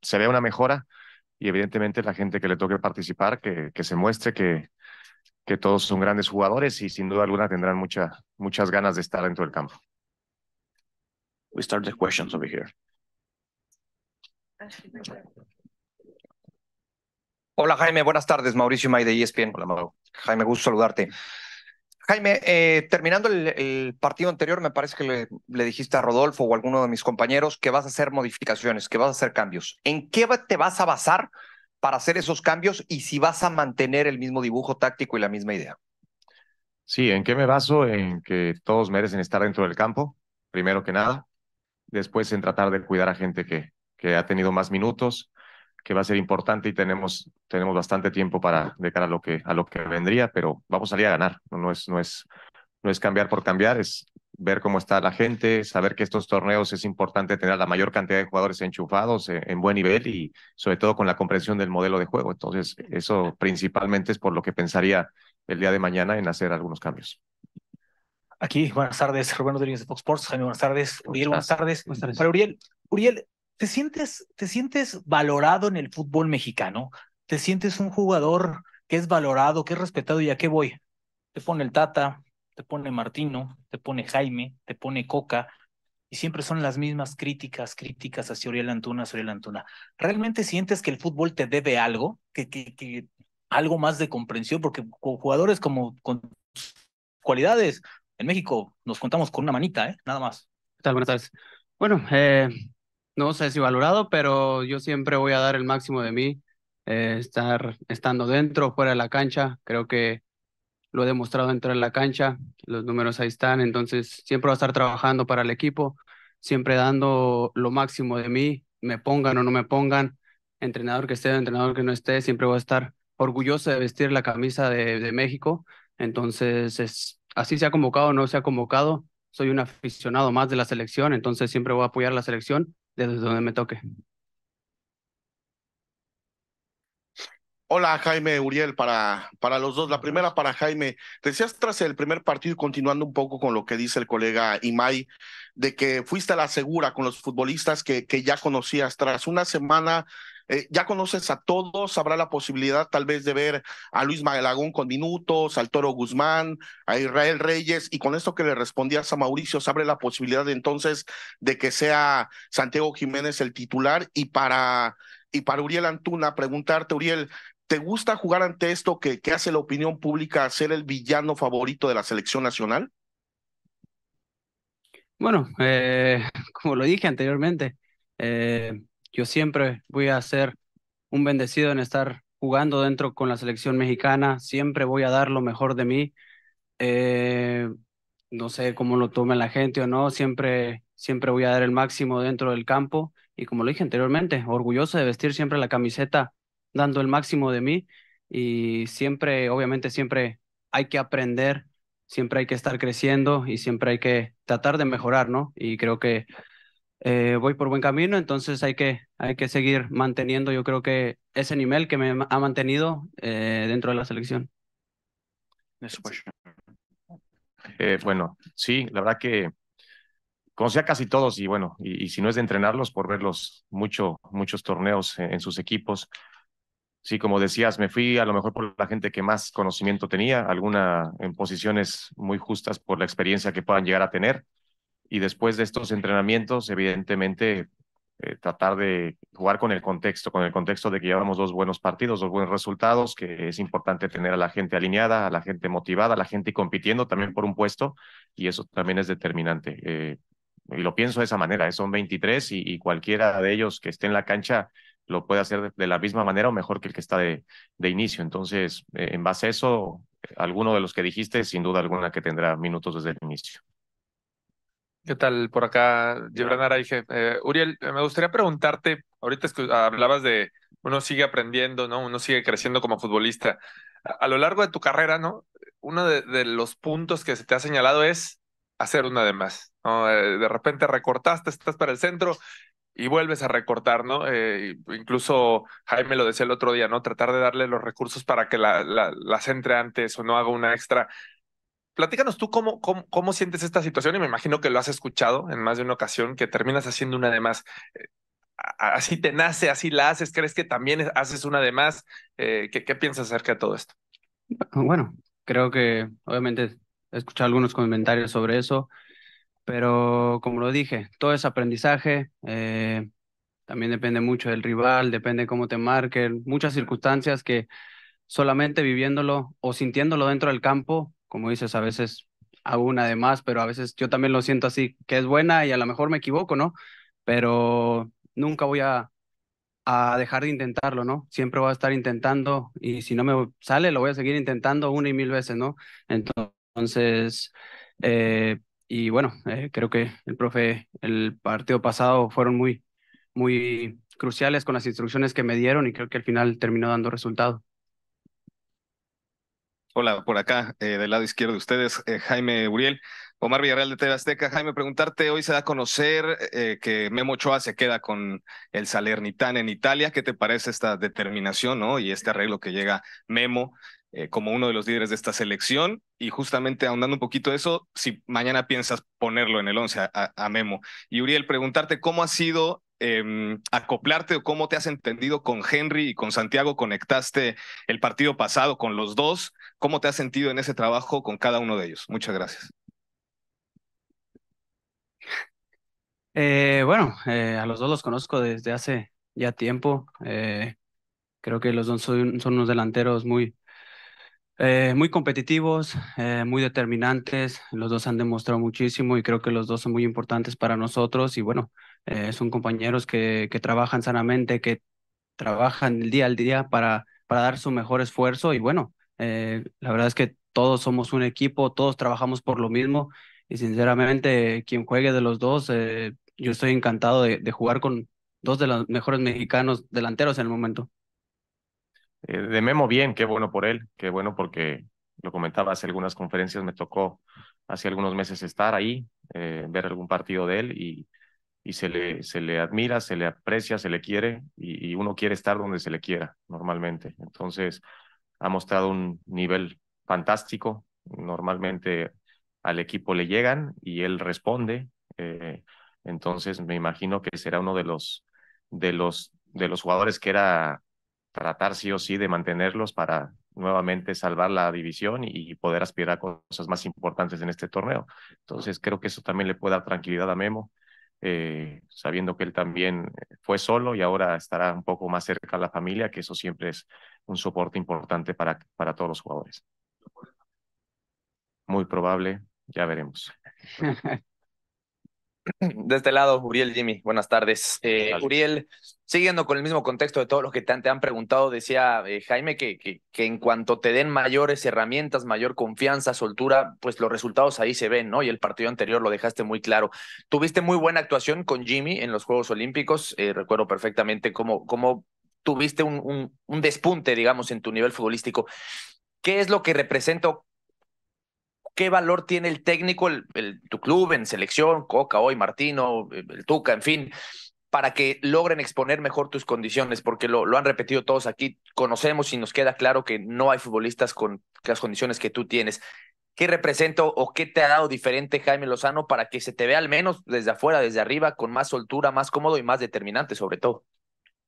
se ve una mejora y evidentemente la gente que le toque participar, que, que se muestre que, que todos son grandes jugadores y sin duda alguna tendrán muchas ganas de estar dentro del campo. We start the questions over here. Hola Jaime, buenas tardes. Mauricio May de ESPN. Hola Jaime, gusto saludarte. Jaime, eh, terminando el, partido anterior, me parece que le, dijiste a Rodolfo o a alguno de mis compañeros que vas a hacer modificaciones, que vas a hacer cambios. ¿En qué te vas a basar para hacer esos cambios y si vas a mantener el mismo dibujo táctico y la misma idea? Sí, ¿en qué me baso? En que todos merecen estar dentro del campo, primero que nada. Después en tratar de cuidar a gente que, que ha tenido más minutos, que va a ser importante y tenemos, tenemos bastante tiempo para de cara a lo que a lo que vendría, pero vamos a salir a ganar. No, no es, no es, no es cambiar por cambiar, es ver cómo está la gente, saber que estos torneos es importante tener la mayor cantidad de jugadores enchufados eh, en, buen nivel y sobre todo con la comprensión del modelo de juego. Entonces, eso principalmente es por lo que pensaría el día de mañana en hacer algunos cambios. Aquí, buenas tardes, Rubén Rodríguez de Fox Sports. buenas tardes. Uriel, buenas tardes. Buenas tardes. Para Uriel, Uriel, ¿Te sientes, ¿Te sientes valorado en el fútbol mexicano? ¿Te sientes un jugador que es valorado, que es respetado y a qué voy? Te pone el Tata, te pone Martino, te pone Jaime, te pone Coca, y siempre son las mismas críticas, críticas hacia Oriel Antuna, hacia Antuna. ¿Realmente sientes que el fútbol te debe algo? Que, que, que algo más de comprensión, porque jugadores como con cualidades en México nos contamos con una manita, ¿eh? Nada más. ¿Qué tal? Buenas tardes. Bueno, eh, no sé si valorado, pero yo siempre voy a dar el máximo de mí, eh, estar estando dentro o fuera de la cancha. Creo que lo he demostrado dentro en la cancha, los números ahí están, entonces siempre voy a estar trabajando para el equipo, siempre dando lo máximo de mí, me pongan o no me pongan, entrenador que esté, entrenador que no esté, siempre voy a estar orgulloso de vestir la camisa de, México, entonces es, así se ha convocado o no se ha convocado, soy un aficionado más de la selección, entonces siempre voy a apoyar la selección desde donde me toque. Hola Jaime Uriel, para, para los dos. La primera para Jaime. Decías tras el primer partido, continuando un poco con lo que dice el colega Imai, de que fuiste a la segura con los futbolistas que, que ya conocías. Tras una semana eh, ya conoces a todos, habrá la posibilidad tal vez de ver a Luis Magalagón con minutos, al Toro Guzmán, a Israel Reyes, y con esto que le respondías a Mauricio, se abre la posibilidad entonces de que sea Santiago Jiménez el titular y para... Y para Uriel Antuna, preguntarte, Uriel, ¿Te gusta jugar ante esto que, que, hace la opinión pública ser el villano favorito de la selección nacional? Bueno, eh, como lo dije anteriormente, eh, yo siempre voy a ser un bendecido en estar jugando dentro con la selección mexicana, siempre voy a dar lo mejor de mí. Eh, no sé cómo lo tome la gente o no, siempre, siempre voy a dar el máximo dentro del campo y como lo dije anteriormente, orgulloso de vestir siempre la camiseta dando el máximo de mí y siempre, obviamente siempre hay que aprender, siempre hay que estar creciendo y siempre hay que tratar de mejorar, ¿no? Y creo que eh, voy por buen camino, entonces hay que, hay que seguir manteniendo, yo creo que ese nivel que me ha mantenido eh, dentro de la selección. Eh, bueno, sí, la verdad que conocí a casi todos y bueno, y, si no es de entrenarlos, por verlos mucho, muchos torneos en sus equipos. Sí, como decías, me fui a lo mejor por la gente que más conocimiento tenía, alguna en posiciones muy justas por la experiencia que puedan llegar a tener y después de estos entrenamientos, evidentemente, eh, tratar de jugar con el contexto, con el contexto de que llevamos dos buenos partidos, dos buenos resultados, que es importante tener a la gente alineada, a la gente motivada, a la gente compitiendo también por un puesto, y eso también es determinante. Eh, y lo pienso de esa manera, ¿eh? son 23 y, cualquiera de ellos que esté en la cancha lo puede hacer de, la misma manera o mejor que el que está de, inicio. Entonces, en base a eso, alguno de los que dijiste, sin duda alguna que tendrá minutos desde el inicio. ¿Qué tal por acá, Gibran Araige? Eh, eh, Uriel, eh, me gustaría preguntarte, ahorita que hablabas de uno sigue aprendiendo, ¿no? Uno sigue creciendo como futbolista. A, lo largo de tu carrera, ¿no? Uno de, los puntos que se te ha señalado es hacer una de más, ¿no? de repente recortaste, estás para el centro y vuelves a recortar, ¿no? incluso Jaime lo decía el otro día, ¿no? Tratar de darle los recursos para que la, la centre antes o no haga una extra platícanos tú cómo, cómo, sientes esta situación y me imagino que lo has escuchado en más de una ocasión, que terminas haciendo una de más. Eh, así te nace, así la haces, ¿crees que también haces una de más? Eh, ¿qué, piensas acerca de todo esto? Bueno, creo que obviamente he escuchado algunos comentarios sobre eso, pero como lo dije, todo es aprendizaje, eh, también depende mucho del rival, depende cómo te marquen, muchas circunstancias que solamente viviéndolo o sintiéndolo dentro del campo como dices, a veces hago una de más, pero a veces yo también lo siento así, que es buena y a lo mejor me equivoco, ¿no? Pero nunca voy a, dejar de intentarlo, ¿no? Siempre voy a estar intentando y si no me sale, lo voy a seguir intentando una y mil veces, ¿no? Entonces, eh, y bueno, eh, creo que el profe, el partido pasado fueron muy, muy cruciales con las instrucciones que me dieron y creo que al final terminó dando resultado. Hola, por acá, eh, del lado izquierdo de ustedes, eh, Jaime Uriel. Omar Villarreal de TV Azteca. Jaime, preguntarte, hoy se da a conocer eh, que Memo Ochoa se queda con el Salernitán en Italia. ¿Qué te parece esta determinación ¿no? y este arreglo que llega Memo como uno de los líderes de esta selección? Y justamente ahondando un poquito eso, si mañana piensas ponerlo en el 11 a, Memo. Y Uriel, preguntarte cómo ha sido Em, acoplarte o cómo te has entendido con Henry y con Santiago. Conectaste el partido pasado con los dos. ¿Cómo te has sentido en ese trabajo con cada uno de ellos? Muchas gracias. Eh, bueno, eh, a los dos los conozco desde hace ya tiempo. Eh, creo que los dos son, son unos delanteros muy, eh, muy competitivos, eh, muy determinantes. Los dos han demostrado muchísimo y creo que los dos son muy importantes para nosotros. Y bueno, eh, son compañeros que, que, trabajan sanamente, que trabajan el día al día para, para dar su mejor esfuerzo. Y bueno, la verdad es que todos somos un equipo, todos trabajamos por lo mismo. Y sinceramente, quien juegue de los dos, yo estoy encantado de, de jugar con dos de los mejores mexicanos delanteros en el momento. Eh, de Memo bien, qué bueno por él, qué bueno porque lo comentaba hace algunas conferencias, me tocó hace algunos meses estar ahí, eh, ver algún partido de él y, y se, le, se le admira, se le aprecia, se le quiere y, uno quiere estar donde se le quiera normalmente. Entonces ha mostrado un nivel fantástico, normalmente al equipo le llegan y él responde. Eh, entonces me imagino que será uno de los de los de los jugadores que era tratar sí o sí de mantenerlos para nuevamente salvar la división y poder aspirar a cosas más importantes en este torneo. Entonces creo que eso también le puede dar tranquilidad a Memo, eh, sabiendo que él también fue solo y ahora estará un poco más cerca de la familia, que eso siempre es un soporte importante para, para todos los jugadores. Muy probable, ya veremos. De este lado, Uriel Jimmy, buenas eh, tardes. Uriel, siguiendo con el mismo contexto de todo lo que te han, preguntado, decía eh, Jaime que, en cuanto te den mayores herramientas, mayor confianza, soltura, pues los resultados ahí se ven, ¿no? Y el partido anterior lo dejaste muy claro. Tuviste muy buena actuación con Jimmy en los Juegos Olímpicos, eh, recuerdo perfectamente cómo, tuviste un, despunte, digamos, en tu nivel futbolístico. ¿Qué es lo que representa qué valor tiene el técnico, el, tu club en selección, Coca hoy, Martino, el Tuca, en fin, para que logren exponer mejor tus condiciones, porque lo, lo han repetido todos aquí, conocemos y nos queda claro que no hay futbolistas con las condiciones que tú tienes. ¿Qué represento o qué te ha dado diferente Jaime Lozano para que se te vea al menos desde afuera, desde arriba, con más soltura, más cómodo y más determinante sobre todo?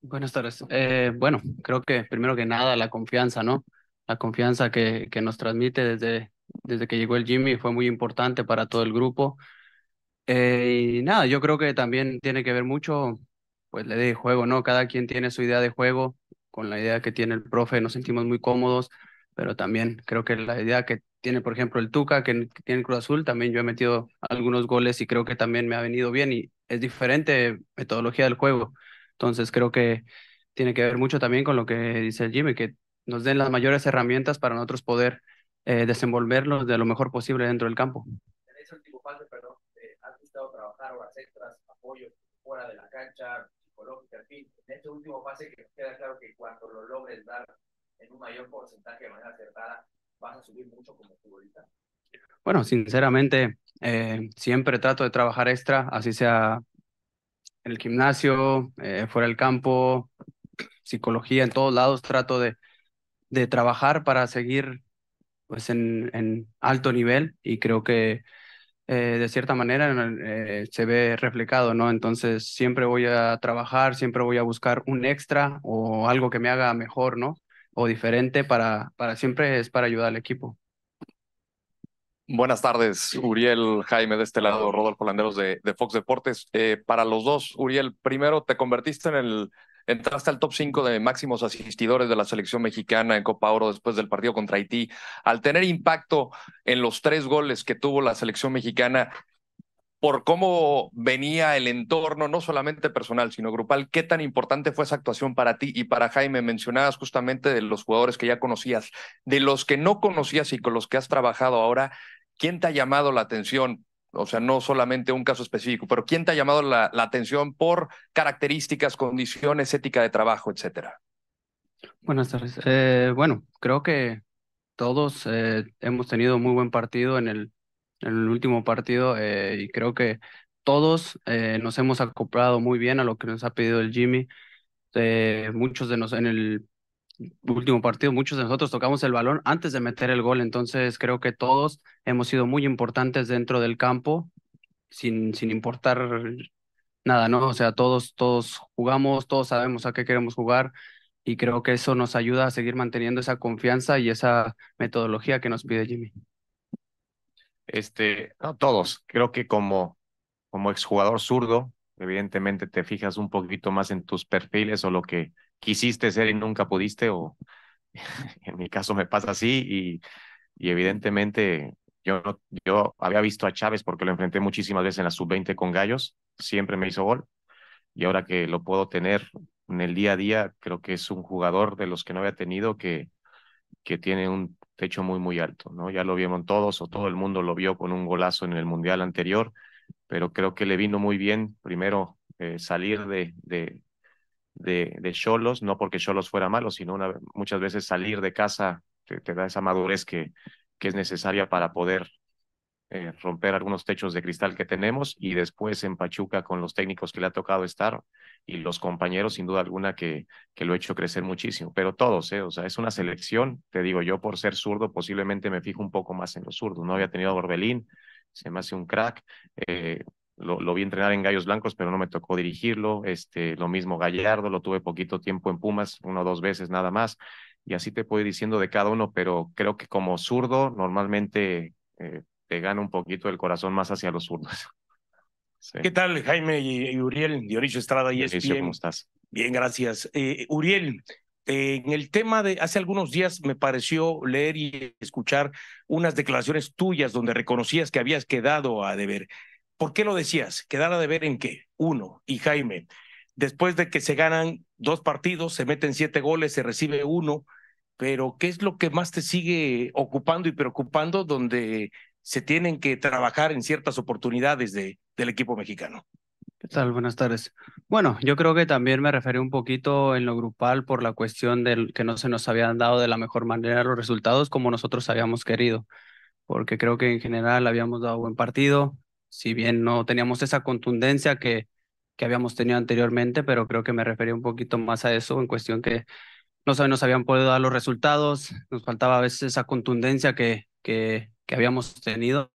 Buenas tardes. Eh, bueno, creo que primero que nada la confianza, ¿no? La confianza que, que nos transmite desde, desde que llegó el Jimmy fue muy importante para todo el grupo. Eh, y nada, yo creo que también tiene que ver mucho, pues, le de juego, ¿no? Cada quien tiene su idea de juego, con la idea que tiene el profe nos sentimos muy cómodos, pero también creo que la idea que tiene, por ejemplo, el Tuca, que, que tiene el Cruz Azul, también yo he metido algunos goles y creo que también me ha venido bien y es diferente metodología del juego. Entonces creo que tiene que ver mucho también con lo que dice el Jimmy, que nos den las mayores herramientas para nosotros poder eh, desenvolverlos de lo mejor posible dentro del campo. En último fase, perdón? ¿Has gustado trabajar horas extras, apoyo fuera de la cancha, psicológica, en fin? En este último fase, que queda claro que cuando lo logres dar en un mayor porcentaje de manera acertada, vas a subir mucho como futbolista. Bueno, sinceramente, eh, siempre trato de trabajar extra, así sea en el gimnasio, eh, fuera del campo, psicología, en todos lados trato de, de trabajar para seguir pues en, en alto nivel y creo que eh, de cierta manera eh, se ve reflejado, ¿no? Entonces siempre voy a trabajar, siempre voy a buscar un extra o algo que me haga mejor, ¿no? O diferente para, para siempre es para ayudar al equipo. Buenas tardes, Uriel Jaime de este lado, Rodolfo Landeros de, de Fox Deportes. Eh, para los dos, Uriel, primero te convertiste en el Entraste al top 5 de máximos asistidores de la selección mexicana en Copa Oro después del partido contra Haití. Al tener impacto en los tres goles que tuvo la selección mexicana, por cómo venía el entorno, no solamente personal, sino grupal, ¿qué tan importante fue esa actuación para ti y para Jaime? Mencionabas justamente de los jugadores que ya conocías, de los que no conocías y con los que has trabajado ahora, ¿quién te ha llamado la atención? o sea, no solamente un caso específico, pero ¿quién te ha llamado la, atención por características, condiciones, ética de trabajo, etcétera? Buenas tardes. Eh, bueno, creo que todos eh, hemos tenido muy buen partido en el, en el último partido eh, y creo que todos nos hemos acoplado muy bien a lo que nos ha pedido el Jimmy. muchos de nosotros en el último partido, muchos de nosotros tocamos el balón antes de meter el gol, entonces creo que todos hemos sido muy importantes dentro del campo, sin, sin importar nada, ¿no? O sea, todos, todos jugamos, todos sabemos a qué queremos jugar y creo que eso nos ayuda a seguir manteniendo esa confianza y esa metodología que nos pide Jimmy. Este, no todos, creo que como, como exjugador zurdo, evidentemente te fijas un poquito más en tus perfiles o lo que quisiste ser y nunca pudiste, o en mi caso me pasa así, y, evidentemente yo, yo había visto a Chávez porque lo enfrenté muchísimas veces en la sub-20 con Gallos, siempre me hizo gol, y ahora que lo puedo tener en el día a día, creo que es un jugador de los que no había tenido que, que tiene un techo muy, muy alto, ¿no? Ya lo vieron todos o todo el mundo lo vio con un golazo en el Mundial anterior, pero creo que le vino muy bien primero eh, salir de, de Cholos, no porque Cholos fuera malo, sino muchas veces salir de casa te, da esa madurez que, que es necesaria para poder eh, romper algunos techos de cristal que tenemos y después en Pachuca con los técnicos que le ha tocado estar y los compañeros sin duda alguna que, que lo he hecho crecer muchísimo, pero todos, eh, o sea, es una selección, te digo, yo por ser zurdo posiblemente me fijo un poco más en los zurdos, no había tenido Borbelín, se me hace un crack, eh, lo, vi entrenar en Gallos Blancos, pero no me tocó dirigirlo. Este, lo mismo Gallardo, lo tuve poquito tiempo en Pumas, una o dos veces nada más. Y así te puedo ir diciendo de cada uno, pero creo que como zurdo, normalmente eh, te gana un poquito el corazón más hacia los zurdos. ¿Qué tal, Jaime y, Uriel? Dionisio Estrada y ¿cómo estás? Bien, gracias. Eh, Uriel, eh, en el tema de hace algunos días me pareció leer y escuchar unas declaraciones tuyas donde reconocías que habías quedado a deber. ¿Por qué lo decías? ¿Quedara de ver en qué? Uno, y Jaime, después de que se ganan dos partidos, se meten siete goles, se recibe uno, pero ¿qué es lo que más te sigue ocupando y preocupando donde se tienen que trabajar en ciertas oportunidades del equipo mexicano? ¿Qué tal? Buenas tardes. Bueno, yo creo que también me referí un poquito en lo grupal por la cuestión del que no se nos habían dado de la mejor manera los resultados como nosotros habíamos querido, porque creo que en general habíamos dado buen partido, si bien no teníamos esa contundencia que, que habíamos tenido anteriormente, pero creo que me refería un poquito más a eso, en cuestión que no nos habían podido dar los resultados, nos faltaba a veces esa contundencia que, que, que habíamos tenido.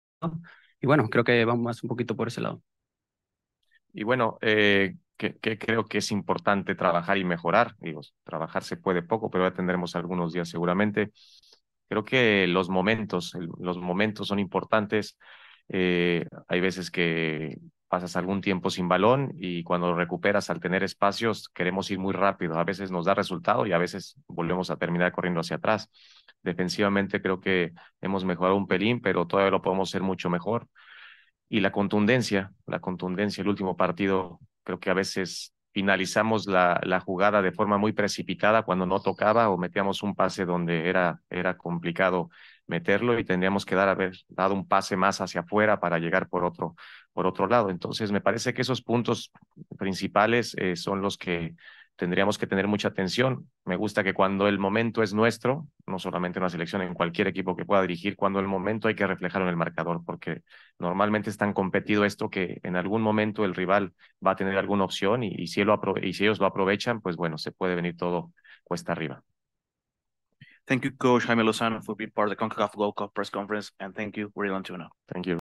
Y bueno, creo que vamos más un poquito por ese lado. Y bueno, eh, que, que, creo que es importante trabajar y mejorar. Digo, trabajar se puede poco, pero ya tendremos algunos días seguramente. Creo que los momentos, los momentos son importantes eh, hay veces que pasas algún tiempo sin balón y cuando lo recuperas al tener espacios queremos ir muy rápido. A veces nos da resultado y a veces volvemos a terminar corriendo hacia atrás. Defensivamente creo que hemos mejorado un pelín, pero todavía lo podemos hacer mucho mejor. Y la contundencia, la contundencia, el último partido, creo que a veces finalizamos la, la jugada de forma muy precipitada cuando no tocaba o metíamos un pase donde era, era complicado meterlo y tendríamos que dar, haber dado un pase más hacia afuera para llegar por otro, por otro lado. Entonces, me parece que esos puntos principales eh, son los que tendríamos que tener mucha atención. Me gusta que cuando el momento es nuestro, no solamente una selección, en cualquier equipo que pueda dirigir, cuando el momento hay que reflejarlo en el marcador, porque normalmente es tan competido esto que en algún momento el rival va a tener alguna opción y, si, lo y si ellos lo aprovechan, pues bueno, se puede venir todo cuesta arriba. Thank you, Coach Jaime Lozano, for being part of the CONCACAF Gold Cup press conference, and thank you, Uriel Antuna. Thank you.